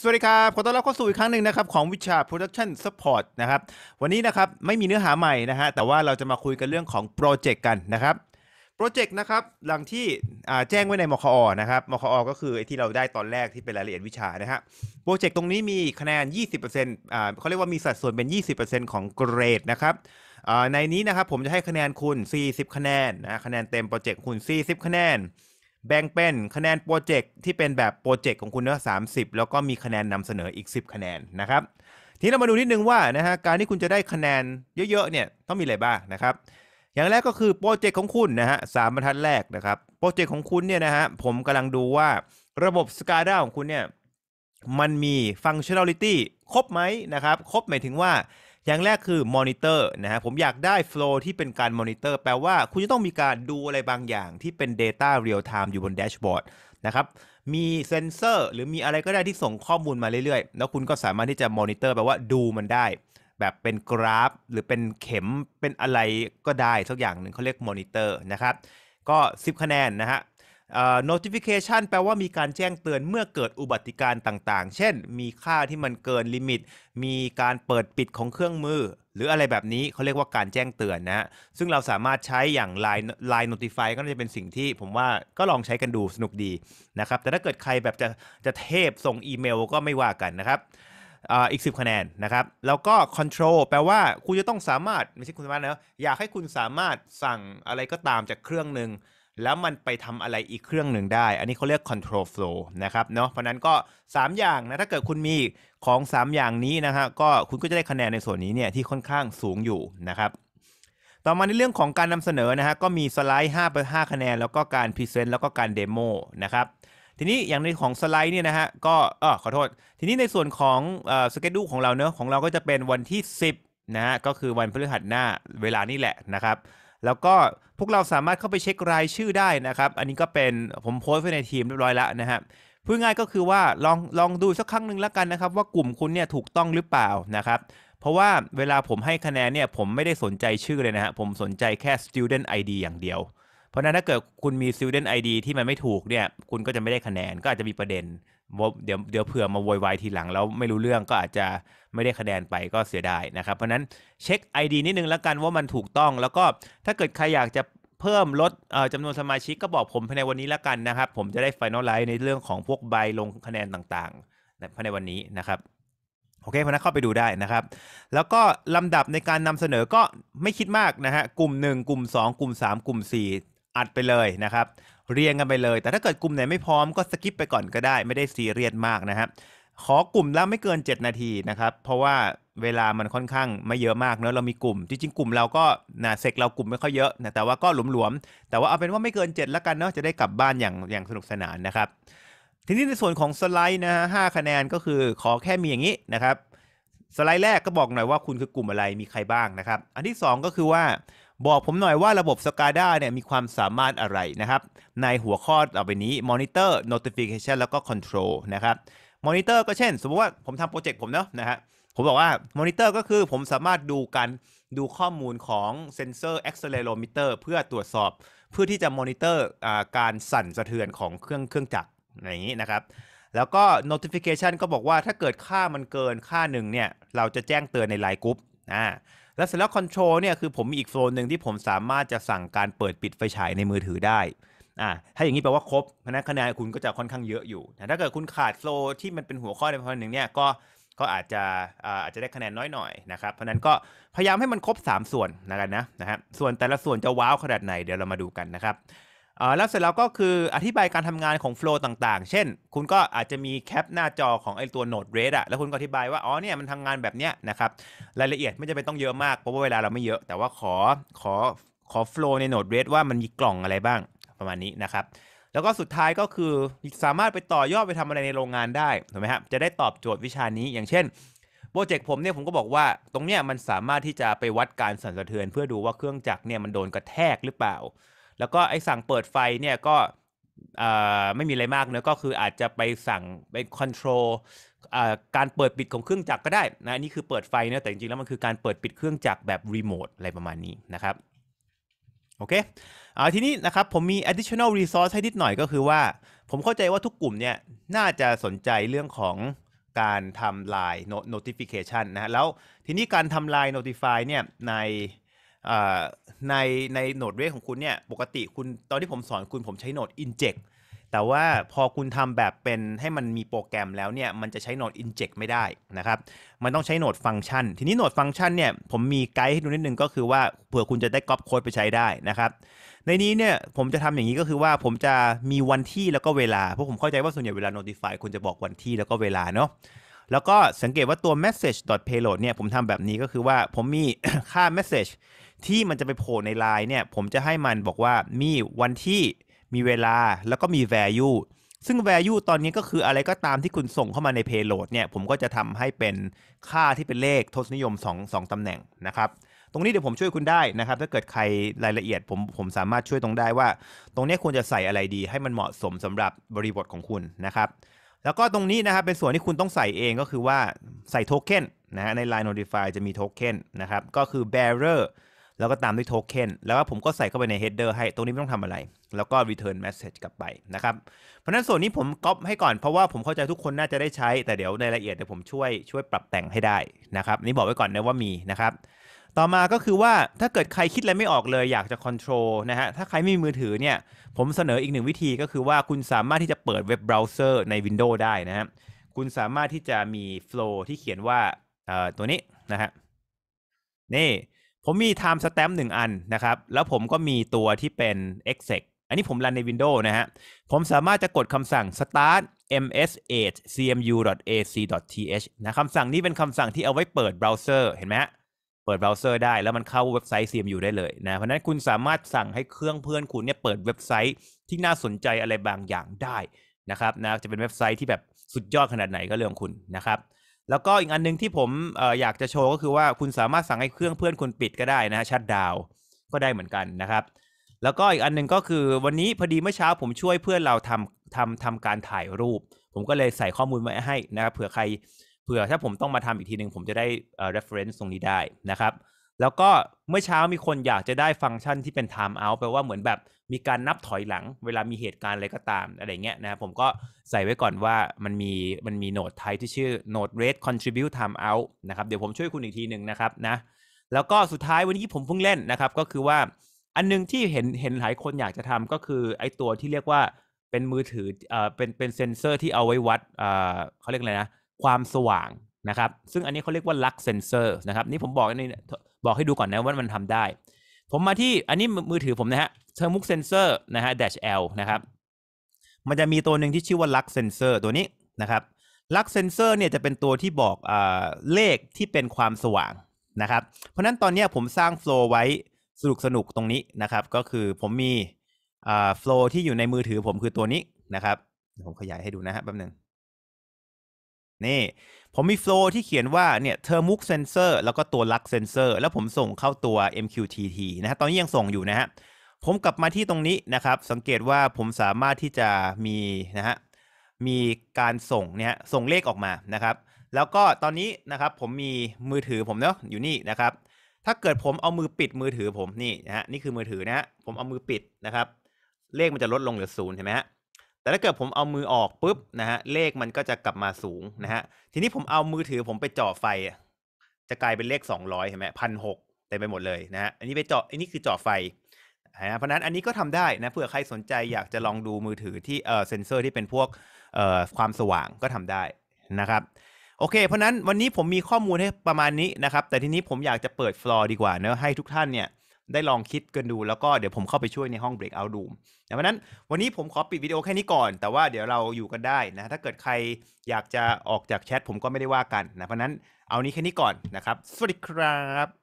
สวัสดีครับขอต้อนรับเข้าสู่อีกครั้งหนึ่งนะครับของวิชา Production Support นะครับวันนี้นะครับไม่มีเนื้อหาใหม่นะฮะแต่ว่าเราจะมาคุยกันเรื่องของโปรเจกต์กันนะครับโปรเจกต์นะครับหลังที่แจ้งไว้ในมคออนะครับมคออก็คือไอที่เราได้ตอนแรกที่เป็นรายละเอียดวิชานะฮะโปรเจกต์ตรงนี้มีคะแนน 20%อ่าเขาเรียกว่ามีสัดส่วนเป็น 20%ของเกรดนะครับในนี้นะครับผมจะให้คะแนนคุณ40 คะแนนนะคะแนนเต็มโปรเจกต์คุณ 40 คะแนนแบ่งเป็นคะแนนโปรเจกต์ที่เป็นแบบโปรเจกต์ของคุณเนาะสาแล้วก็มีคะแนนนำเสนออีก 10 คะแนนนะครับ ทีนี้เรามาดูนิดนึงว่านะฮะการที่คุณจะได้คะแนนเยอะๆเนี่ยต้องมีอะไรบ้างนะครับ อย่างแรกก็คือโปรเจกต์ของคุณนะฮะสามบรรทัดแรกนะครับโปรเจกต์ของคุณเนี่ยนะฮะผมกำลังดูว่าระบบ s c ด้าของคุณเนี่ยมันมีฟังชั่นอลิตี้ครบไหมนะครับครบหมายถึงว่าอย่างแรกคือมอนิเตอร์นะฮะผมอยากได้โฟล w ที่เป็นการมอนิเตอร์แปลว่า คุณจะต้องมีการดูอะไรบางอย่าง ที่เป็น Data Real Time อยู่บนแดชบอร์ดนะครับ มีเซนเซอร์ หรือมีอะไรก็ได้ที่ส่งข้อมูลมาเรื่อยๆ แล้วคุณก็สามารถที่จะมอนิเตอร์แปลว่าดูมันได้ แบบเป็นกราฟ หรือเป็นเข็มเป็นอะไรก็ได้สักอย่างหนึ่งเขาเรียกมอนิเตอร์นะครับ ก็10คะแนนนะฮะ notification แปลว่ามีการแจ้งเตือนเมื่อเกิดอุบัติการต่างๆ เช่น มีค่าที่มันเกินลิมิต มีการเปิดปิดของเครื่องมือ หรืออะไรแบบนี้ เขาเรียกว่าการแจ้งเตือนนะซึ่งเราสามารถใช้อย่าง Line Line Notify ก็จะเป็นสิ่งที่ผมว่าก็ลองใช้กันดูสนุกดีนะครับ แต่ถ้าเกิดใครแบบจะจะเทพส่งอีเมลก็ไม่ว่ากันนะครับ อีก 10 คะแนนนะครับ แล้วก็ control แปลว่าคุณจะต้องสามารถไม่ใช่คุณสามารถนะอยากให้คุณสามารถสั่งอะไรก็ตามจากเครื่องหนึ่งแล้วมันไปทำอะไรอีกเครื่องหนึ่งได้ อันนี้เขาเรียก control flow นะครับเนาะ เพราะนั้นก็ 3 อย่างนะ ถ้าเกิดคุณมีของ 3 อย่างนี้นะฮะ ก็คุณก็จะได้คะแนนในส่วนนี้เนี่ยที่ค่อนข้างสูงอยู่นะครับ ต่อมาในเรื่องของการนำเสนอนะฮะ ก็มีสไลด์ 5 5 คะแนน แล้วก็การพรีเซนต์แล้วก็การเดโมนะครับ ทีนี้อย่างในของสไลด์เนี่ยนะฮะ ก็เออขอโทษ ทีนี้ในส่วนของสเกจดูของเราเนอะของเราก็จะเป็นวันที่ 10นะฮะ ก็คือวันพฤหัสหน้าเวลานี่แหละนะครับแล้วก็พวกเราสามารถเข้าไปเช็ครายชื่อได้นะครับ อันนี้ก็เป็นผมโพสต์ไว้ในทีมเรียบร้อยแล้วนะครับพูดง่ายก็คือว่าลองลองดูสักครั้งหนึ่งแล้วกันนะครับ ว่ากลุ่มคุณเนี่ยถูกต้องหรือเปล่านะครับ เพราะว่าเวลาผมให้คะแนนเนี่ยผมไม่ได้สนใจชื่อเลยนะฮะผมสนใจแค่ student ID อย่างเดียว เพราะนั้นถ้าเกิดคุณมี student ID ที่มันไม่ถูกเนี่ยคุณก็จะไม่ได้คะแนน ก็อาจจะมีประเด็นเดี๋ยวเดี๋ยวเผื่อมาโวยวายทีหลัง แล้วไม่รู้เรื่องก็อาจจะไม่ได้คะแนนไปก็เสียดายนะครับ เพราะนั้นเช็ค ID นิดนึงแล้วกันว่ามันถูกต้อง แล้วก็ถ้าเกิดใครอยากจะเพิ่มลดจำนวนสมาชิกก็บอกผมภายในวันนี้แล้วกันนะครับผมจะได้ไฟนลไลท์ในเรื่องของพวกใบลงคะแนนต่างๆภายในวันนี้นะครับโอเคพนักเข้าไปดูได้นะครับ แล้วก็ลำดับในการนำเสนอก็ไม่คิดมากนะฮะกลุ่ม 1 กลุ่ม 2 กลุ่ม 3 กลุ่ม 4อัดไปเลยนะครับเรียงกันไปเลย แต่ถ้าเกิดกลุ่มไหนไม่พร้อมก็สกิปไปก่อนก็ได้ ไม่ได้ซีเรียสมากนะครับ ขอกลุ่มละไม่เกิน 7 นาทีนะครับเพราะว่าเวลามันค่อนข้างไม่เยอะมากเนอะเรามีกลุ่ม จริงๆ กลุ่มเราก็นะเซกเรากลุ่มไม่ค่อยเยอะนะแต่ว่าก็หลวมๆแต่ว่าเอาเป็นว่าไม่เกิน7แล้วกันเนาะจะได้กลับบ้านอย่างอย่างสนุกสนานนะครับทีนี้ในส่วนของสไลด์นะฮะห้าคะแนนก็คือขอแค่มีอย่างนี้นะครับสไลด์แรกก็บอกหน่อยว่า คุณคือกลุ่มอะไรมีใครบ้างนะครับ อันที่ 2 ก็คือว่าบอกผมหน่อยว่าระบบ SCADA เนี่ยมีความสามารถอะไรนะครับ ในหัวข้อต่อไปนี้ Monitor Notification แล้วก็ Control นะครับ Monitor ก็เช่น สมมติว่าผมทำโปรเจกต์ผมเนาะนะฮะผมบอกว่า Monitor ก็คือผมสามารถดูการดูข้อมูลของเซนเซอร์ Accelerometer เพื่อตรวจสอบเพื่อที่จะมอนิเตอร์การสั่นสะเทือนของเครื่องเครื่องจักรอย่างนี้นะครับแล้วก็ notification ก็บอกว่าถ้าเกิดค่ามันเกินค่าหนึ่งเนี่ยเราจะแจ้งเตือนในไลน์กรุ๊ปอ่าแล้วเสร็จแล้วคอนโทรลเนี่ยคือผมมีอีกโซนหนึ่งที่ผมสามารถจะสั่งการเปิดปิดไฟฉายในมือถือได้อ่าถ้าอย่างนี้แปลว่าครบพนัคะแนนคุณก็จะค่อนข้างเยอะอยู่ แต่ถ้าเกิดคุณขาดโซที่มันเป็นหัวข้อในพอหนึ่งเนี่ยก็ก็อาจจะอาจจะได้คะแนนน้อยหน่อยนะครับ เพราะนั้นก็พยายามให้มันครบ 3 ส่วนนะกันนะนะฮะ ส่วนแต่ละส่วนจะว้าวขนาดไหน เดี๋ยวเรามาดูกันนะครับแล้วเสร็จแล้วก็คืออธิบายการทำงานของโฟล์ต่างๆ เช่น คุณก็อาจจะมีแคปหน้าจอของไอตัวโนดเรดอะแล้วคุณก็อธิบายว่า อ๋อ เนี่ยมันทำงานแบบเนี้ยนะครับ รายละเอียดไม่จำเป็นต้องเยอะมาก เพราะว่าเวลาเราไม่เยอะ แต่ว่าขอขอขอโฟล์ในโนดเรดว่ามันมีกล่องอะไรบ้าง ประมาณนี้นะครับ แล้วก็สุดท้ายก็คือสามารถไปต่อยอดไปทำอะไรในโรงงานได้ถูกไหมครับจะได้ตอบโจทย์วิชานี้ อย่างเช่นโปรเจกต์ผมเนี่ยผมก็บอกว่าตรงเนี้ยมันสามารถที่จะไปวัดการสั่นสะเทือนเพื่อดูว่าเครื่องจักรเนี่ยมันโดนกระแทกหรือเปล่าแล้วก็ไอ้สั่งเปิดไฟเนี่ยก็ไม่มีอะไรมากเนะก็คืออาจจะไปสั่งไปคอนโทรลการเปิดปิดของเครื่องจักรก็ได้นะนี่คือเปิดไฟนะแต่จริงๆแล้วมันคือการเปิดปิดเครื่องจักรแบบรีโมทอะไรประมาณนี้นะครับโอเคอทีนี้นะครับผมมี additional resource ให้นิดหน่อยก็คือว่าผมเข้าใจว่าทุกกลุ่มเนี่ยน่าจะสนใจเรื่องของการทำลาย notification นะแล้วทีนี้การทำลาย notify เนี่ยในในในโนดเวกของคุณเนี่ยปกติคุณตอนที่ผมสอนคุณผมใช้โนดอินเจกแต่ว่าพอคุณทำแบบเป็นให้มันมีโปรแกรมแล้วเนี่ยมันจะใช้โนดอินเจกไม่ได้นะครับมันต้องใช้โนดฟังก์ชัน ทีนี้โนดฟังก์ชันเนี่ยผมมีไกด์ให้ดูนิดนึงก็คือว่าเผื่อคุณจะได้ก๊อปโค้ดไปใช้ได้นะครับในนี้เนี่ยผมจะทำอย่างนี้ก็คือว่าผมจะมีวันที่แล้วก็เวลา เพราะผมเข้าใจว่าส่วนใหญ่เวลา notify คุณจะบอกวันที่แล้วก็เวลาเนาะแล้วก็สังเกตว่าตัว message payload เนี่ยผมทำแบบนี้ก็คือว่าผมมีค่า message ที่มันจะไปโผล่ในไลน์เนี่ยผมจะให้มันบอกว่ามีวันที่มีเวลาแล้วก็มี value ซึ่ง value ตอนนี้ก็คืออะไรก็ตามที่คุณส่งเข้ามาใน payload เนี่ยผมก็จะทำให้เป็นค่าที่เป็นเลขทศนิยม2 2ตำแหน่งนะครับตรงนี้เดี๋ยวผมช่วยคุณได้นะครับ ถ้าเกิดใครรายละเอียดผมผมสามารถช่วยตรงได้ว่า ตรงนี้ควรจะใส่อะไรดี ให้มันเหมาะสมสำหรับบริบทของคุณนะครับแล้วก็ตรงนี้นะครับเป็นส่วนที่คุณต้องใส่เองก็คือว่าใส่โทเค็นนะฮะใน Line Notify จะมีโทเค็นนะครับก็คือ Bearer แล้วก็ตามด้วยโทเค็นแล้วก็ผมก็ใส่เข้าไปใน header ให้ตรงนี้ไม่ต้องทำอะไร แล้วก็ return message กลับไปนะครับเพราะนั้นส่วนนี้ผมก๊อปให้ก่อน เพราะว่าผมเข้าใจทุกคนน่าจะได้ใช้ แต่เดี๋ยวในรายละเอียดเดี๋ยวผมช่วยช่วยปรับแต่งให้ได้นะครับนี่บอกไว้ก่อนนะว่ามีนะครับต่อมาก็คือว่าถ้าเกิดใครคิดอะไรไม่ออกเลยอยากจะคอนโทรลนะฮะถ้าใครไม่มีมือถือเนี่ยผมเสนออีกหนึ่งวิธีก็คือว่าคุณสามารถที่จะเปิดเว็บเบราว์เซอร์ใน Windows ได้นะฮะคุณสามารถที่จะมีโฟล์ที่เขียนว่าเอ่อตัวนี้นะฮะนี่ผมมี time stamp หนึ่งอันนะครับแล้วผมก็มีตัวที่เป็น exec อันนี้ผมรันใน Windows นะฮะผมสามารถจะกดคำสั่ง start ms8cmu.ac.th นะคำสั่งนี้เป็นคำสั่งที่เอาไว้เปิดเบราว์เซอร์เห็นไหมฮะเปิดเบราว์เซอร์ได้แล้วมันเข้าเว็บไซต์ CMU ได้เลยนะเพราะนั้นคุณสามารถสั่งให้เครื่องเพื่อนคุณเนี่ยเปิดเว็บไซต์ที่น่าสนใจอะไรบางอย่างได้นะครับนะจะเป็นเว็บไซต์ที่แบบสุดยอดขนาดไหนก็เรื่องคุณนะครับ แล้วก็อีกอันนึงที่ผมออยากจะโชว์ก็คือว่าคุณสามารถสั่งให้เครื่องเพื่อนคุณปิดก็ได้นะชัดดาวก็ได้เหมือนกันนะครับ แล้วก็อีกอันนึงก็คือ วันนี้พอดีเมื่อเช้าผมช่วยเพื่อนเราทำทำทำการถ่ายรูป ผมก็เลยใส่ข้อมูลไว้ให้นะครับเผื่อใครเผื่อถ้าผมต้องมาทำอีกทีหนึ่งผมจะได้ reference ตรงนี้ได้นะครับ แล้วก็เมื่อเช้ามีคนอยากจะได้ฟังก์ชันที่เป็น time out แปลว่าเหมือนแบบมีการนับถอยหลังเวลามีเหตุการณ์อะไรก็ตาม อะไรเงี้ยนะผมก็ใส่ไว้ก่อนว่ามันมีมันมีโนดไทยที่ชื่อ node rate contribute time out นะครับเดี๋ยวผมช่วยคุณอีกทีหนึ่งนะครับนะ แล้วก็สุดท้ายวันนี้ผมเพิ่งเล่นนะครับก็คือว่าอันนึงที่เห็นเห็นหลายคนอยากจะทำก็คือไอ้ตัวที่เรียกว่าเป็นมือถือเอ่อเป็นเป็นเซนเซอร์ที่เอาไว้วัดเอ่อเขาเรียกอะไรนะความสว่างนะครับ ซึ่งอันนี้เขาเรียกว่าลักเซนเซอร์นะครับนี่ผมบอกนี่บอกให้ดูก่อนนะ ว่ามันทำได้ผมมาที่อันนี้มือถือผมนะฮะเทอร์มุกเซนเซอร์นะฮะ dash l นะครับ มันจะมีตัวหนึ่งที่ชื่อว่าลักเซนเซอร์ตัวนี้นะครับลักเซนเซอร์เนี่ยจะเป็นตัวที่บอกอเลขที่เป็นความสว่างนะครับเพราะนั้นตอนนี้ผมสร้างโฟล์ไว้สนุกสนุกตรงนี้นะครับ ก็คือผมมีโฟล์ที่อยู่ในมือถือ ผมคือตัวนี้นะครับผมขยายให้ดูนะฮะแป๊บนึงนี่ผมมีโฟล์ที่เขียนว่าเนี่ยเทอร์มุกเซนเซอร์แล้วก็ตัวลักเซนเซอร์แล้วผมส่งเข้าตัว MQTT นะฮะตอนนี้ยังส่งอยู่นะฮะผมกลับมาที่ตรงนี้นะครับสังเกตว่าผมสามารถที่จะมีนะฮะมีการส่งเนี่ยส่งเลขออกมานะครับ แล้วก็ตอนนี้นะครับผมมีมือถือผมเนาะอยู่นี่นะครับถ้าเกิดผมเอามือปิดมือถือผมนี่นะฮะนี่คือมือถือนะฮะผมเอามือปิดนะครับเลขมันจะลดลงเหลือศูนย์เห็นไหมฮะแต่ถ้าเกิดผมเอามือออกปุ๊บนะฮะเลขมันก็จะกลับมาสูงนะฮะทีนี้ผมเอามือถือ ผมไปจ่อไฟจะกลายเป็นเลขสองร้อยเห็นไหมพันหกเต็มไปหมดเลยนะฮะอันนี้ไปจ่ออันนี้คือจ่อไฟนะเพราะนั้นอันนี้ก็ทำได้นะเผื่อใครสนใจอยากจะลองดูมือถือที่เออเซนเซอร์ที่เป็นพวกเอ่อความสว่างก็ทำได้นะครับ โอเค เพราะนั้นวันนี้ผมมีข้อมูลให้ประมาณนี้นะครับ แต่ทีนี้ผมอยากจะเปิดฟลอร์ดีกว่าเนะให้ทุกท่านเนี่ยได้ลองคิดกันดูแล้วก็เดี๋ยวผมเข้าไปช่วยในห้อง breakout room ดังนั้นวันนี้ผมขอปิดวิดีโอแค่นี้ก่อนแต่ว่าเดี๋ยวเราอยู่กันได้นะ ถ้าเกิดใครอยากจะออกจากแชทผมก็ไม่ได้ว่ากันนะเพราะนั้นเอานี้แค่นี้ก่อนนะครับสวัสดีครับ